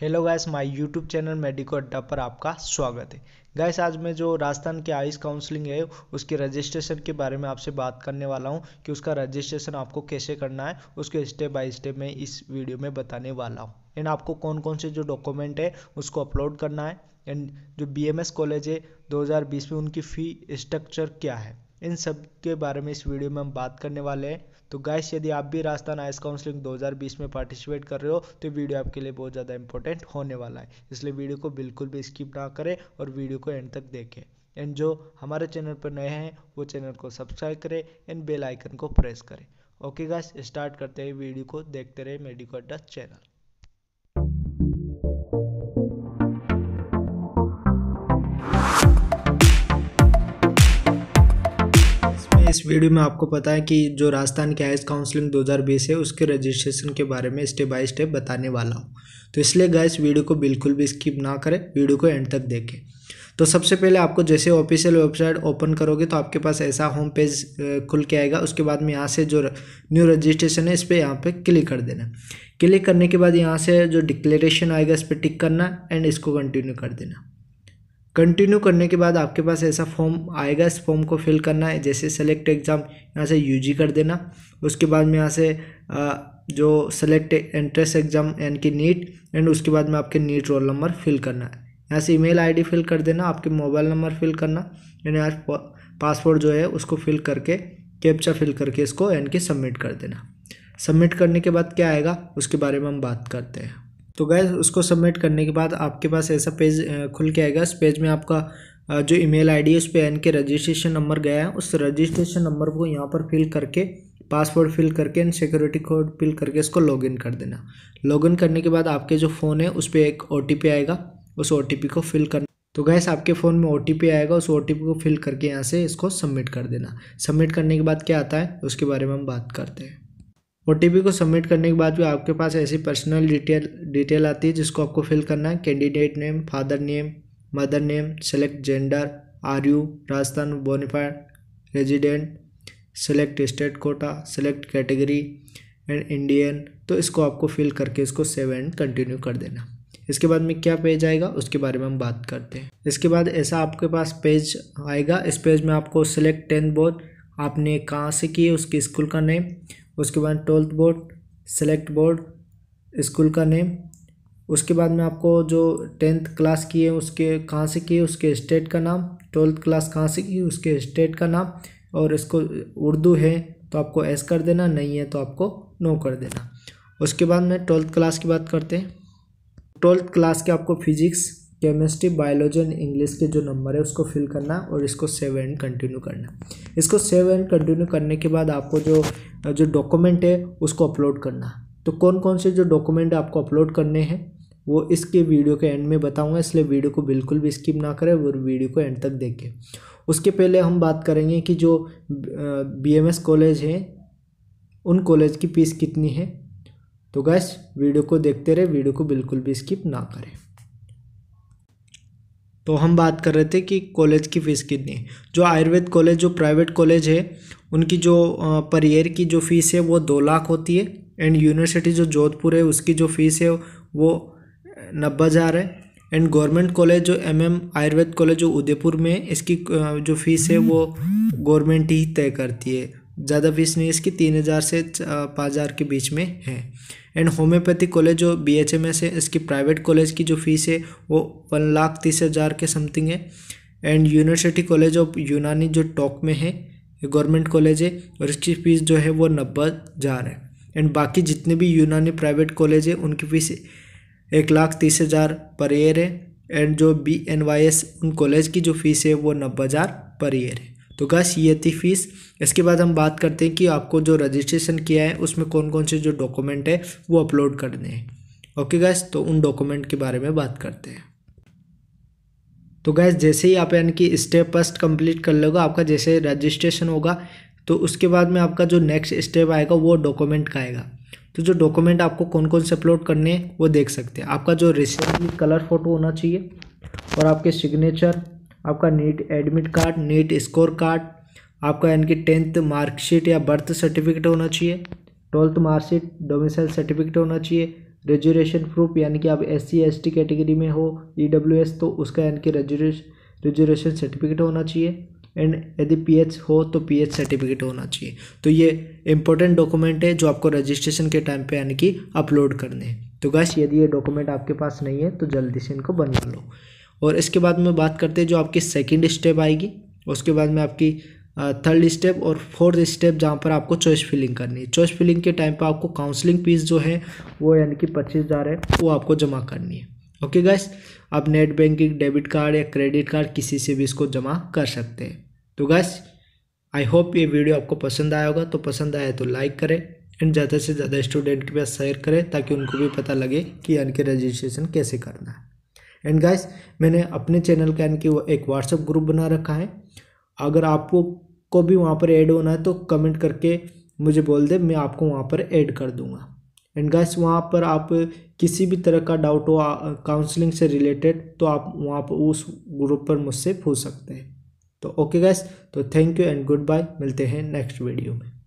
hello guys my YouTube channel medico Adda पर आपका स्वागत है गैस आज मैं जो राजस्थान के आयुष काउंसलिंग है उसके रजिस्ट्रेशन के बारे में आपसे बात करने वाला हूं कि उसका रजिस्ट्रेशन आपको कैसे करना है उसके स्टेप बाय स्टेप मैं इस वीडियो में बताने वाला हूं एंड आपको कौन कौन से जो डॉक्यूमेंट है उसको अपलोड करना है एंड जो बी कॉलेज है दो में उनकी फ़ी स्ट्रक्चर क्या है इन सब के बारे में इस वीडियो में हम बात करने वाले हैं तो गाइस यदि आप भी राजस्थान आइस काउंसलिंग 2020 में पार्टिसिपेट कर रहे हो तो वीडियो आपके लिए बहुत ज़्यादा इंपॉर्टेंट होने वाला है इसलिए वीडियो को बिल्कुल भी स्किप ना करें और वीडियो को एंड तक देखें एंड जो हमारे चैनल पर नए हैं वो चैनल को सब्सक्राइब करें एंड बेलाइकन को प्रेस करें ओके गाइस स्टार्ट करते हैं वीडियो को देखते रहे मेडिको अड्डा चैनल वीडियो में आपको पता है कि जो राजस्थान की हाइस काउंसलिंग 2020 है उसके रजिस्ट्रेशन के बारे में स्टेप बाय स्टेप बताने वाला हूँ तो इसलिए गैस वीडियो को बिल्कुल भी स्किप ना करें वीडियो को एंड तक देखें तो सबसे पहले आपको जैसे ऑफिशियल वेबसाइट ओपन करोगे तो आपके पास ऐसा होम पेज खुल के आएगा उसके बाद में यहाँ से जो न्यू रजिस्ट्रेशन है इस पर यहाँ पर क्लिक कर देना क्लिक करने के बाद यहाँ से जो डिक्लेरेशन आएगा इस पर टिक करना एंड इसको कंटिन्यू कर देना कंटिन्यू करने के बाद आपके पास ऐसा फॉर्म आएगा इस फॉर्म को फिल करना है जैसे सेलेक्ट एग्ज़ाम यहाँ से यूजी कर देना उसके बाद में यहाँ से जो सेलेक्ट एंट्रेंस एग्ज़ाम यानी कि नीट एंड उसके बाद में आपके नीट रोल नंबर फिल करना है यहाँ से ईमेल आईडी फिल कर देना आपके मोबाइल नंबर फिल करना एंड यहाँ पासवर्ड जो है उसको फिल करके कैप्चा फिल करके इसको यानी कि सबमिट कर देना सबमिट करने के बाद क्या आएगा उसके बारे में हम बात करते हैं तो गैस उसको सबमिट करने के बाद आपके पास ऐसा पेज खुल के आएगा इस पेज में आपका जो ईमेल आईडी है उस पर एन के रजिस्ट्रेशन नंबर गया है उस रजिस्ट्रेशन नंबर को यहाँ पर फिल करके पासवर्ड फिल करके एंड सिक्योरिटी कोड फिल करके इसको लॉगिन कर देना लॉगिन करने के बाद आपके जो फ़ोन है उस पर एक ओ आएगा उस ओ को फिल कर तो गैस आपके फ़ोन में ओ आएगा उस ओ को फिल करके यहाँ से इसको सबमिट कर देना सबमिट करने के बाद क्या आता है उसके बारे में हम बात करते हैं ओ को सबमिट करने के बाद भी आपके पास ऐसी पर्सनल डिटेल डिटेल आती है जिसको आपको फिल करना है candidate name father name mother name select gender are you Rajasthan bonafide resident select state quota select category and Indian तो इसको आपको फिल करके इसको सेव एंड कंटिन्यू कर देना इसके बाद में क्या पेज आएगा उसके बारे में हम बात करते हैं इसके बाद ऐसा आपके पास पेज आएगा इस पेज में आपको सेलेक्ट टेंथ बोर्ड आपने कहाँ से किए उसके स्कूल का नेम उसके बाद twelfth board select board school का नेम उसके बाद में आपको जो टेंथ क्लास की है उसके कहाँ से की उसके स्टेट का नाम ट्वेल्थ क्लास कहाँ से की उसके स्टेट का नाम और इसको उर्दू है तो आपको एस कर देना नहीं है तो आपको नो कर देना उसके बाद में ट्वेल्थ क्लास की बात करते हैं ट्वेल्थ क्लास के आपको physics chemistry biology and English के जो नंबर है उसको फिल करना और इसको सेव एंड कंटिन्यू करना इसको सेव एंड कंटिन्यू करने के बाद आपको जो जो डॉक्यूमेंट है उसको अपलोड करना तो कौन कौन से जो डॉक्यूमेंट आपको अपलोड करने हैं वो इसके वीडियो के एंड में बताऊंगा इसलिए वीडियो को बिल्कुल भी स्किप ना करें और वीडियो को एंड तक देखें उसके पहले हम बात करेंगे कि जो बी कॉलेज है उन कॉलेज की फीस कितनी है तो गैस वीडियो को देखते रहे वीडियो को बिल्कुल भी स्किप ना करें तो हम बात कर रहे थे कि कॉलेज की फ़ीस कितनी है जो आयुर्वेद कॉलेज जो प्राइवेट कॉलेज है उनकी जो पर ईयर की जो फ़ीस है वो दो लाख होती है एंड यूनिवर्सिटी जो जोधपुर है उसकी जो फ़ीस है वो नब्बे हज़ार है एंड गवर्नमेंट कॉलेज जो एम एम आयुर्वेद कॉलेज जो उदयपुर में है इसकी जो फ़ीस है वो गवर्नमेंट ही तय करती है ज़्यादा फीस नहीं इसकी तीन हज़ार से पाँच हज़ार के बीच में है एंड होम्योपैथी कॉलेज जो बी एच एम एस है इसकी प्राइवेट कॉलेज की जो फीस है वो वन लाख तीस हज़ार के समथिंग है एंड यूनिवर्सिटी कॉलेज ऑफ यूनानी जो टॉक में है गवर्नमेंट कॉलेज है और इसकी फ़ीस जो है वो नब्बे हज़ार है एंड बाकी जितने भी यूनानी प्राइवेट कॉलेज है उनकी फ़ीस एक लाख तीस हज़ार पर ईयर है एंड जो बी एन वाई एस उन कॉलेज की जो फ़ीस है वो नब्बे हज़ार पर ईयर है तो गैस ये थी फ़ीस इसके बाद हम बात करते हैं कि आपको जो रजिस्ट्रेशन किया है उसमें कौन कौन से जो डॉक्यूमेंट है वो अपलोड करने हैं ओके गैस तो उन डॉक्यूमेंट के बारे में बात करते हैं तो गैस जैसे ही आप यानी कि स्टेप फर्स्ट कंप्लीट कर लोगे आपका जैसे रजिस्ट्रेशन होगा तो उसके बाद में आपका जो नेक्स्ट स्टेप आएगा वो डॉक्यूमेंट का आएगा तो जो डॉक्यूमेंट आपको कौन कौन से अपलोड करने हैं वो देख सकते हैं आपका जो रिसेंटली कलर फोटो होना चाहिए और आपके सिग्नेचर आपका NEET admit card NEET score card आपका यानी कि टेंथ मार्कशीट या बर्थ सर्टिफिकेट होना चाहिए ट्वेल्थ मार्कशीट डोमिसाइल सर्टिफिकेट होना चाहिए रेजुरेशन प्रूफ यानी कि आप S C S T category में हो ई डब्ल्यू एस तो उसका यानी कि रेजुरेशन रेजुरेशन सर्टिफिकेट होना चाहिए एंड यदि पीएच हो तो पीएच सर्टिफिकेट होना चाहिए तो ये इंपॉर्टेंट डॉक्यूमेंट है जो आपको रजिस्ट्रेशन के टाइम पे यानी कि अपलोड करने हैं तो गैस यदि ये डॉक्यूमेंट आपके पास नहीं है तो जल्दी से इनको बनवा लो और इसके बाद में बात करते हैं जो आपकी सेकेंड स्टेप आएगी उसके बाद में आपकी थर्ड स्टेप और फोर्थ स्टेप जहाँ पर आपको चॉइस फिलिंग करनी है चॉइस फिलिंग के टाइम पर आपको काउंसलिंग फीस जो है वो यानी कि पच्चीस हज़ार है वो आपको जमा करनी है ओके गाइस आप नेट बैंकिंग डेबिट कार्ड या क्रेडिट कार्ड किसी से भी इसको जमा कर सकते हैं तो गाइस आई होप ये वीडियो आपको पसंद आया होगा तो पसंद आया तो लाइक करें एंड ज़्यादा से ज़्यादा स्टूडेंट के पास शेयर करें ताकि उनको भी पता लगे कि यानी कि रजिस्ट्रेशन कैसे करना है एंड गाइस मैंने अपने चैनल का इनकी एक व्हाट्सअप ग्रुप बना रखा है अगर आपको को भी वहाँ पर ऐड होना है तो कमेंट करके मुझे बोल दे मैं आपको वहाँ पर ऐड कर दूँगा एंड गाइस वहाँ पर आप किसी भी तरह का डाउट हो काउंसलिंग से रिलेटेड तो आप वहाँ पर उस ग्रुप पर मुझसे पूछ सकते हैं तो ओके गाइस तो thank you and good bye मिलते हैं नेक्स्ट वीडियो में